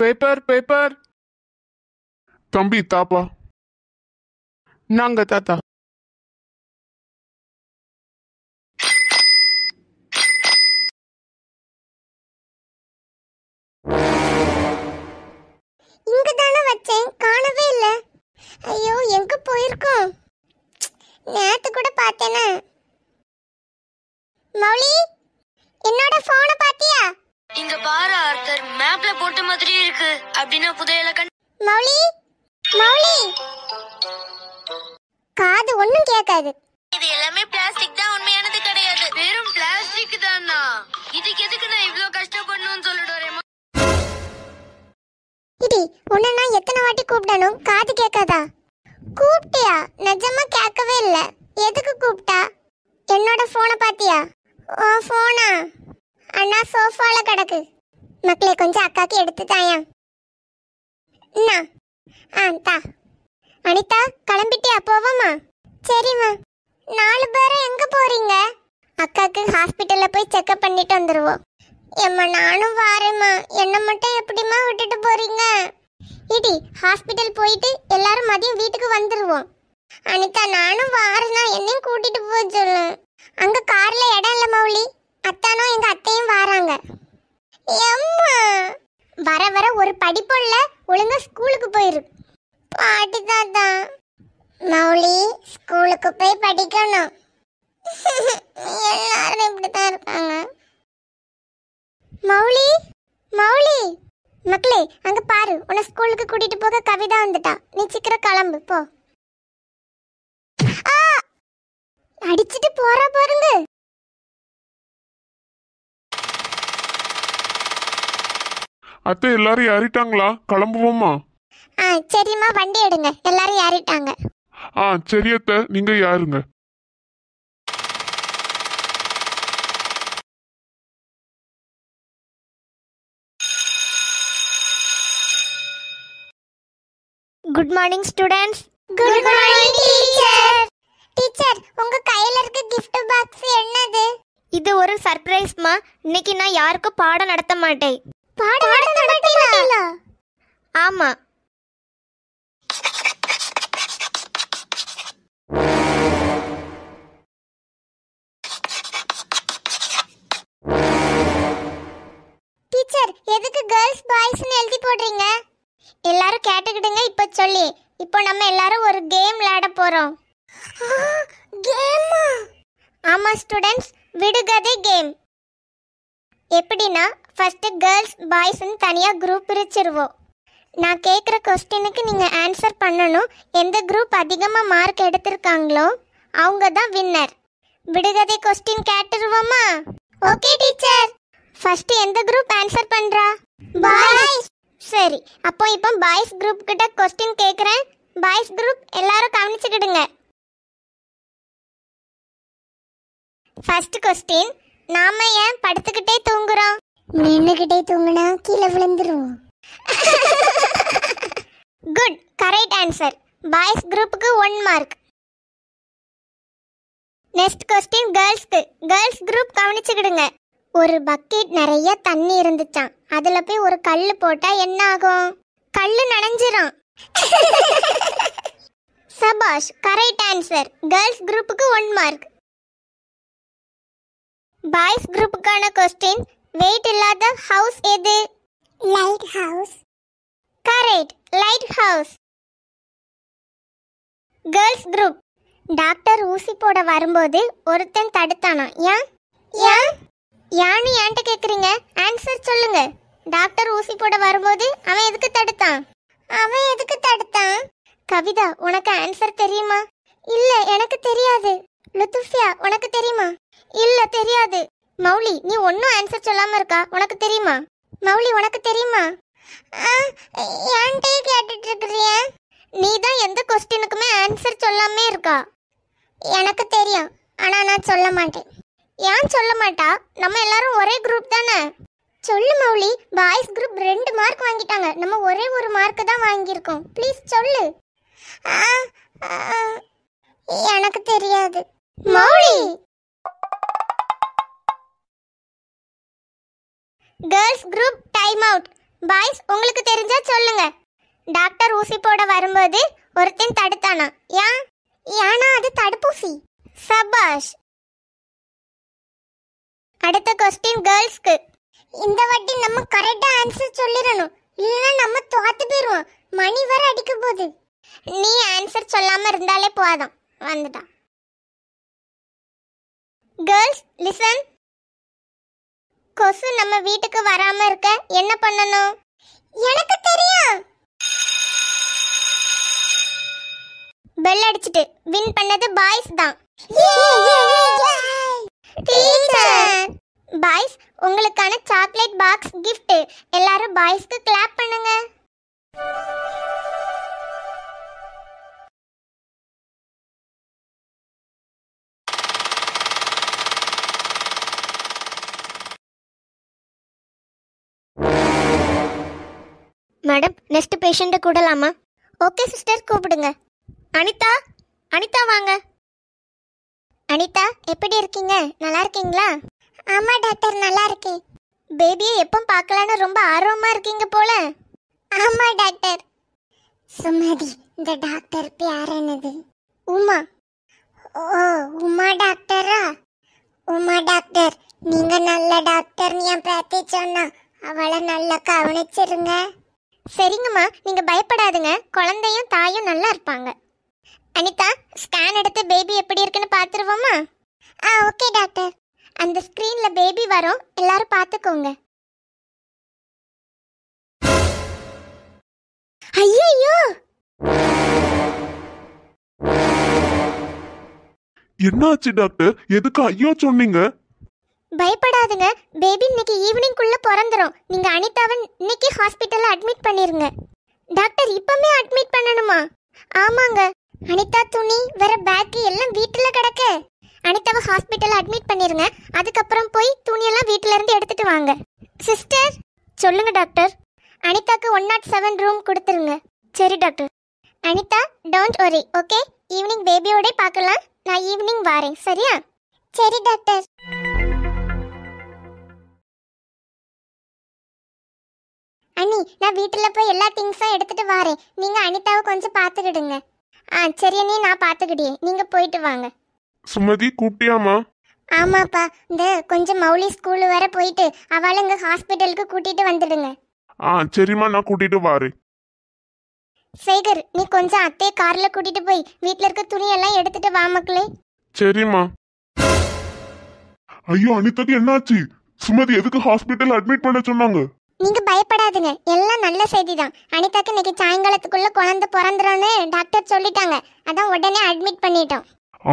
paper paper தம்பி தாப்பா நாங்க தாத்தா இங்க தானே வச்சேன் காணவே இல்ல ஐயோ எங்க போயிருக்கோம் நேத்து கூட பார்த்தேனே அப்படின்னா புதையல கண் மௌலி மௌலி காது ஒண்ணும் கேட்காது இது எல்லாமே பிளாஸ்டிக் தான் உண்மையானது கிடையாது வெறும் பிளாஸ்டிக் தானா இதுக்கு எதுக்கு நான் இவ்ளோ கஷ்டப்படணும்னு சொல்லிடுறேன் இடி உன்னை நான் எத்தனை வாட்டி கூப்பிடணும் காது கேட்காதா கூப்பிட்டியா நிஜமா கேட்கவே இல்ல எதுக்கு கூப்பிட்டா என்னோட போனை பாத்தியா ஓ போனா அண்ணா சோஃபால கிடக்கு மக்களே கொஞ்சம் அக்காக்கு எடுத்து தாயா என்ன ஆ தா அனிதா கிளம்பிட்டியா போவோமா சரிம்மா நாலு பேரும் எங்கே போகிறீங்க அக்காவுக்கு ஹாஸ்பிட்டலில் போய் செக்அப் பண்ணிட்டு வந்துடுவோம் ஏம்மா நானும் வாரேம்மா என்னை மட்டும் எப்படிம்மா விட்டுட்டு போகிறீங்க இடி ஹாஸ்பிட்டல் போயிட்டு எல்லாரும் மதியம் வீட்டுக்கு வந்துடுவோம் அனிதா நானும் வாரேன்னா என்னையும் கூட்டிட்டு போக சொல்லு அங்கே காரில் இடம் இல்லை மௌலி அத்தானும் எங்கள் அத்தையும் வாராங்க எம்மா வர வர ஒரு படிப்புள்ள ஒழுங்கா ஸ்கூலுக்கு போயிரு பாட்டி தாத்தா மௌலி ஸ்கூலுக்கு போய் படிக்கணும் எல்லாரும் இப்படிதான் இருக்காங்க மௌலி மௌலி மக்களே அங்க பாரு உன்னை ஸ்கூலுக்கு கூட்டிட்டு போக கவிதா வந்துட்டா நீ சீக்கிரம் கிளம்பு போ அடிச்சிட்டு அத்தை எல்லாரும் ஏறிட்டாங்களா கிளம்புவோமா ஆ சரிம்மா வண்டி எடுங்க எல்லாரும் ஏறிட்டாங்க ஆ சரி அத்தை நீங்க யாருங்க good morning students good morning teacher teacher உங்க கையில இருக்க gift பாக்ஸ் என்னது இது ஒரு சர்ப்ரைஸ்மா இன்னைக்கு நான் யாருக்கும் பாடம் நடத்த மாட்டேன் ஆமா டீச்சர் எதுக்கு கேர்ள்ஸ் பாய்ஸ்னு எழுதி போடுறீங்க எல்லாரும் கேட்டுக்கிட்டுங்க இப்போ சொல்லி இப்போ நம்ம எல்லாரும் ஒரு கேம் விளையாட போறோம் கேமா ஆமா ஸ்டூடெண்ட்ஸ் விடுகதை கேம் எப்படின்னா ஃபஸ்ட்டு கேர்ள்ஸ் பாய்ஸ்னு தனியாக குரூப் பிரிச்சிருவோம் நான் கேட்குற கொஸ்டினுக்கு நீங்கள் ஆன்சர் பண்ணணும் எந்த குரூப் அதிகமாக மார்க் எடுத்திருக்காங்களோ அவங்க தான் வின்னர் விடுகதை கொஸ்டின் கேட்டுருவோமா ஓகே டீச்சர் ஃபர்ஸ்ட் எந்த குரூப் ஆன்சர் பண்ணுறா பாய்ஸ் சரி அப்போ இப்போ பாய்ஸ் குரூப் கிட்ட கொஸ்டின் கேட்குறேன் பாய்ஸ் குரூப் எல்லாரும் கவனிச்சுக்கிடுங்க ஃபர்ஸ்ட் கொஸ்டின் நாம ஏன் படுத்துக்கிட்டே தூங்குறோம் நின்னுக்கிட்டே தூங்குனா கீழே விழுந்துருவோம் குட் கரெக்ட் ஆன்சர் பாய்ஸ் குரூப்புக்கு ஒன் மார்க் நெக்ஸ்ட் கொஸ்டின் கேர்ள்ஸ்க்கு கேர்ள்ஸ் குரூப் கவனிச்சுக்கிடுங்க ஒரு பக்கெட் நிறைய தண்ணி இருந்துச்சான் அதுல போய் ஒரு கல் போட்டா என்ன ஆகும் கல் நனைஞ்சிரும் சபாஷ் கரெக்ட் ஆன்சர் கேர்ள்ஸ் குரூப்புக்கு ஒன் மார்க் பாய்ஸ் குரூப்புக்கான கொஸ்டின் வெயிட் இல்லாத ஹவுஸ் எது light house correct light house girls group doctor ஊசி போட வரும்போது ஒருத்தன் தடுத்தானா ஏன் ஏன் யானு ஏன்ட்ட கேக்குறீங்க ஆன்சர் சொல்லுங்க டாக்டர் ஊசி போட வரும்போது அவன் எதுக்கு தடுத்தான் அவன் எதுக்கு தடுத்தான் கவிதா உனக்கு ஆன்சர் தெரியுமா இல்ல எனக்கு தெரியாது லுத்துஃபியா உனக்கு தெரியுமா இல்ல தெரியாது மௌலி நீ ஒன்னும் ஆன்சர் சொல்லாம இருக்கா உனக்கு தெரியுமா மௌலி உனக்கு தெரியுமா ஏன்டே கேட்டுட்டு இருக்கிறிய நீ தான் எந்த கொஸ்டினுக்குமே ஆன்சர் சொல்லாமே இருக்கா எனக்கு தெரியும் ஆனா நான் சொல்ல மாட்டேன் ஏன் சொல்ல மாட்டா நம்ம எல்லாரும் ஒரே குரூப் தானே சொல்லு மௌலி பாய்ஸ் குரூப் ரெண்டு மார்க் வாங்கிட்டாங்க நம்ம ஒரே ஒரு மார்க் தான் வாங்கியிருக்கோம் ப்ளீஸ் சொல்லு எனக்கு தெரியாது Mouli girls group time out boys உங்களுக்கு தெரிஞ்சா சொல்லுங்க டாக்டர் ஊசி போட வரும்போது ஒருத்தன் தடுத்தானா ஏன் ஏன்னா அது தடுப்பூசி சபாஷ் அடுத்த கொஸ்டின் கேர்ள்ஸ்க்கு இந்த வாட்டி நம்ம கரெக்டா ஆன்சர் சொல்லிடணும் இல்லைன்னா நம்ம தோத்து போயிடுவோம் மணி வர அடிக்க போகுது நீ ஆன்சர் சொல்லாம இருந்தாலே போதும் வந்துட்டான் கேர்ள்ஸ் லிசன் கொசு நம்ம வீட்டுக்கு வராம இருக்க என்ன பண்ணணும் எனக்கு தெரியும் பெல் அடிச்சிட்டு வின் பண்ணது பாய்ஸ் தான் பாய்ஸ் உங்களுக்கான சாக்லேட் பாக்ஸ் கிஃப்ட் எல்லாரும் பாய்ஸ்க்கு கிளாப் பண்ணுங்க மேடம் நெக்ஸ்ட் பேஷண்ட்டை கூடலாமா ஓகே சிஸ்டர் கூப்பிடுங்க அனிதா அனிதா வாங்க அனிதா எப்படி இருக்கீங்க நல்லா இருக்கீங்களா ஆமாம் டாக்டர் நல்லா இருக்கேன் பேபியை எப்போ பார்க்கலான்னு ரொம்ப ஆர்வமாக இருக்கீங்க போல ஆமாம் டாக்டர் சுமதி இந்த டாக்டர் பேர் என்னது உமா ஓ உமா டாக்டரா உமா டாக்டர் நீங்க நல்ல டாக்டர் என் பேத்தி சொன்னா அவளை நல்லா கவனிச்சிருங்க சரிங்கம்மா நீங்க பயப்படாதுங்க குழந்தையும் தாயும் நல்லா இருப்பாங்க அனிதா ஸ்கேன் எடுத்து பேபி எப்படி இருக்குன்னு பார்த்துருவோமா ஆ ஓகே டாக்டர் அந்த ஸ்கிரீன்ல பேபி வரும் எல்லாரும் பார்த்துக்கோங்க ஐயோ என்னாச்சு டாக்டர் எதுக்கு ஐயோ சொன்னீங்க பயப்படாதுங்க பேபி இன்னைக்கு ஈவினிங்குள்ள பிறந்துரும் நீங்க அனிதாவை இன்னைக்கு ஹாஸ்பிட்டல்ல அட்மிட் பண்ணிருங்க டாக்டர் இப்பமே அட்மிட் பண்ணணுமா ஆமாங்க அனிதா துணி வேற பேக்கு எல்லாம் வீட்டுல கிடக்க அனிதாவை ஹாஸ்பிட்டல்ல அட்மிட் பண்ணிருங்க அதுக்கப்புறம் போய் துணியெல்லாம் வீட்டுல இருந்து எடுத்துட்டு வாங்க சிஸ்டர் சொல்லுங்க டாக்டர் அனிதாக்கு ஒன் நாட் செவன் ரூம் கொடுத்துருங்க சரி doctor Anita don't worry okay evening பேபியோட பார்க்கலாம் நான் ஈவினிங் வாரேன் சரியா சரி டாக்டர் அனி நான் வீட்டில் போய் எல்லா திங்ஸும் எடுத்துட்டு வரேன் நீங்கள் அனிதாவை கொஞ்சம் பார்த்துக்கிடுங்க ஆ சரி அண்ணி நான் பார்த்துக்கிட்டே நீங்கள் போயிட்டு வாங்க சுமதி கூப்பிட்டியாமா ஆமாப்பா இந்த கொஞ்சம் மௌலி ஸ்கூல் வர போயிட்டு அவளை இங்கே ஹாஸ்பிட்டலுக்கு கூட்டிகிட்டு வந்துடுங்க ஆ சரிம்மா நான் கூட்டிகிட்டு வரேன் சேகர் நீ கொஞ்சம் அத்தை காரில் கூட்டிட்டு போய் வீட்டில் இருக்க துணியெல்லாம் எடுத்துட்டு வா மக்களே சரிம்மா ஐயோ அனிதாக்கு என்னாச்சு சுமதி எதுக்கு ஹாஸ்பிட்டல் அட்மிட் பண்ண சொன்னாங்க நீங்க பயப்படாதுங்க எல்லாம் நல்ல செய்தி தான் அனிதாக்கு இன்னைக்கு சாயங்காலத்துக்குள்ள குழந்தை பிறந்துறோன்னு டாக்டர் சொல்லிட்டாங்க அதான் உடனே அட்மிட் பண்ணிட்டோம்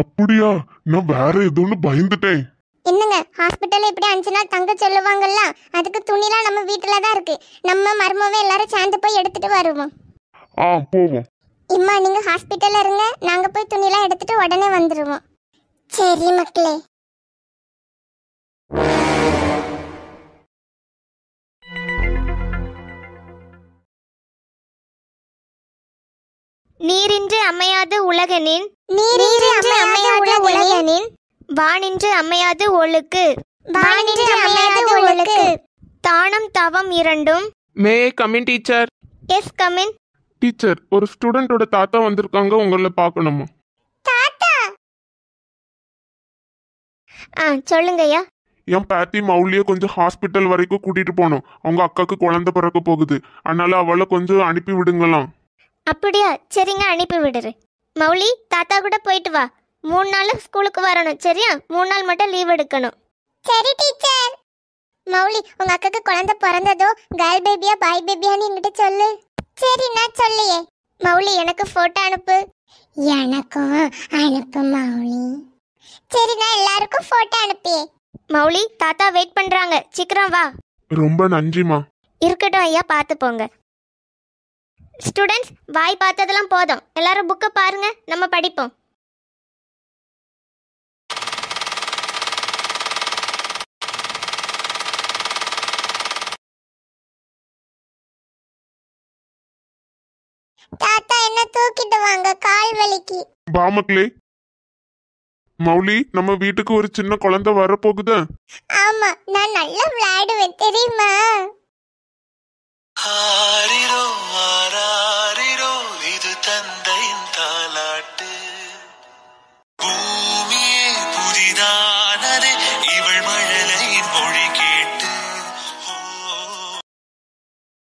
அப்படியா நான் வேற எதுன்னு பயந்துட்டேன் என்னங்க ஹாஸ்பிட்டல் இப்படி அஞ்சு நாள் தங்க சொல்லுவாங்கல்ல அதுக்கு துணிலாம் நம்ம வீட்டில் தான் இருக்கு நம்ம மர்மவே எல்லாரும் சேர்ந்து போய் எடுத்துட்டு வருவோம் ஆ போவோம் இம்மா நீங்க ஹாஸ்பிட்டல்ல இருங்க நாங்க போய் துணிலாம் எடுத்துட்டு உடனே வந்துருவோம் சரி மக்களே நீரின்றி அமையாது உலகனின் நீரின்று அமையாது உலகனின் வானின்று அமையாது ஒழுக்கு வானின்று அமையாது ஒழுக்கு தானம் தவம் இரண்டும் may come in teacher yes come in teacher ஒரு ஸ்டூடெண்டோட தாத்தா வந்திருக்காங்க உங்களை பார்க்கணுமா தாத்தா ஆ சொல்லுங்கய்யா என் பேத்தி மவுலியை கொஞ்சம் ஹாஸ்பிட்டல் வரைக்கும் கூட்டிட்டு போனோம் அவங்க அக்காக்கு குழந்தை பிறக்க போகுது அதனால அவளை கொஞ்சம் அனுப்பி விடுங்களாம் அப்படியா சரிங்க அனுப்பி விடுறேன் மௌலி தாத்தா கூட போயிட்டு வா மூணு நாள் ஸ்கூலுக்கு வரணும் சரியா மூணு நாள் மட்டும் லீவ் எடுக்கணும் சரி டீச்சர் மௌலி உங்க அக்காக்கு குழந்தை பிறந்ததோ கேர்ள் பேபியா பாய் பேபியான்னு என்கிட்ட சொல்லு சரி நான் சொல்லியே மௌலி எனக்கு போட்டோ அனுப்பு எனக்கும் அனுப்பு மௌலி சரி நான் எல்லாருக்கும் போட்டோ அனுப்பி மௌலி தாத்தா வெயிட் பண்றாங்க சீக்கிரம் வா ரொம்ப நன்றிமா இருக்கட்டும் ஐயா பார்த்து போங்க ஸ்டூடெண்ட்ஸ் வாய் பார்த்ததெல்லாம் போதும் எல்லாரும் புக்கை பாருங்க நம்ம படிப்போம் தாத்தா என்ன தூக்கிட்டு வாங்க கால் வலிக்கு வா மௌலி நம்ம வீட்டுக்கு ஒரு சின்ன குழந்தை வரப்போகுதா ஆமா நான் நல்லா விளையாடுவேன் தெரியுமா 하리로 와라